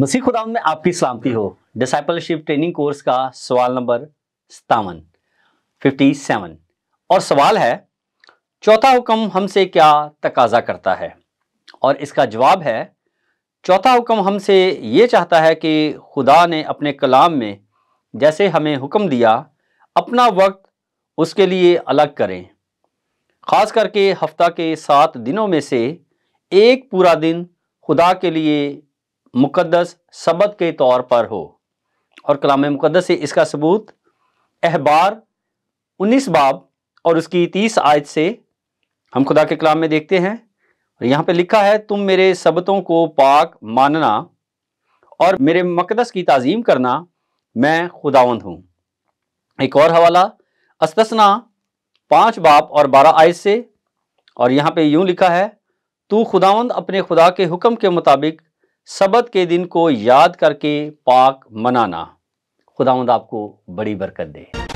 मसीह खुदा में आपकी सलामती हो डिसाइपलशिप ट्रेनिंग कोर्स का सवाल नंबर सतावन फिफ्टी सेवन और सवाल है चौथा हुक्म हमसे क्या तकाजा करता है और इसका जवाब है चौथा हुक्म हमसे ये चाहता है कि खुदा ने अपने कलाम में जैसे हमें हुक्म दिया अपना वक्त उसके लिए अलग करें ख़ास करके हफ्ता के सात दिनों में से एक पूरा दिन खुदा के लिए मुकदस सबक के तौर पर हो और कलाम मुकदस से इसका सबूत अहबार उन्नीस बाब और उसकी तीस आयत से हम खुदा के कलाम में देखते हैं यहाँ पे लिखा है तुम मेरे सबतों को पाक मानना और मेरे मकदस की तजीम करना मैं खुदावंद हूँ एक और हवाला अस्तना पाँच बाप और बारह आयत से और यहाँ पे यूँ लिखा है तू खुदावंद अपने खुदा के हुक्म के मुताबिक सबत के दिन को याद करके पाक मनाना खुदावंद आपको बड़ी बरकत दे